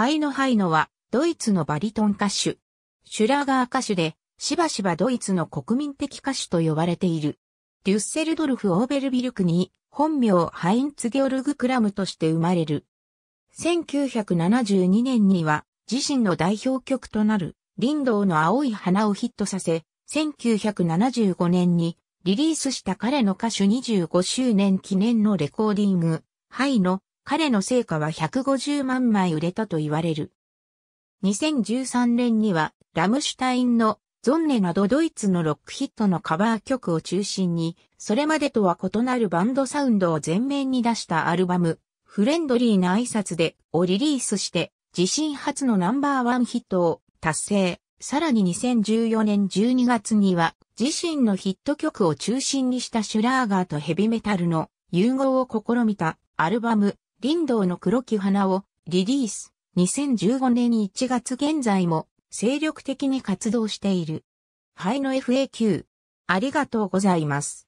ハイノ・ハイノは、ドイツのバリトン歌手。シュラガー歌手で、しばしばドイツの国民的歌手と呼ばれている。デュッセルドルフ・オーベルビルクに、本名ハインツ・ゲオルグ・クラムとして生まれる。1972年には、自身の代表曲となる、林道の青い花をヒットさせ、1975年にリリースした彼の歌手25周年記念のレコーディング、ハイノ、彼の成果は150万枚売れたと言われる。2013年には、ラムシュタインのゾンネなどドイツのロックヒットのカバー曲を中心に、それまでとは異なるバンドサウンドを前面に出したアルバム、フレンドリーな挨拶でをリリースして、自身初のナンバーワンヒットを達成。さらに2014年12月には、自身のヒット曲を中心にしたシュラーガーとヘビメタルの融合を試みたアルバム、林道の黒木花をリリース。2015年1月現在も精力的に活動している。ハイの FAQ。ありがとうございます。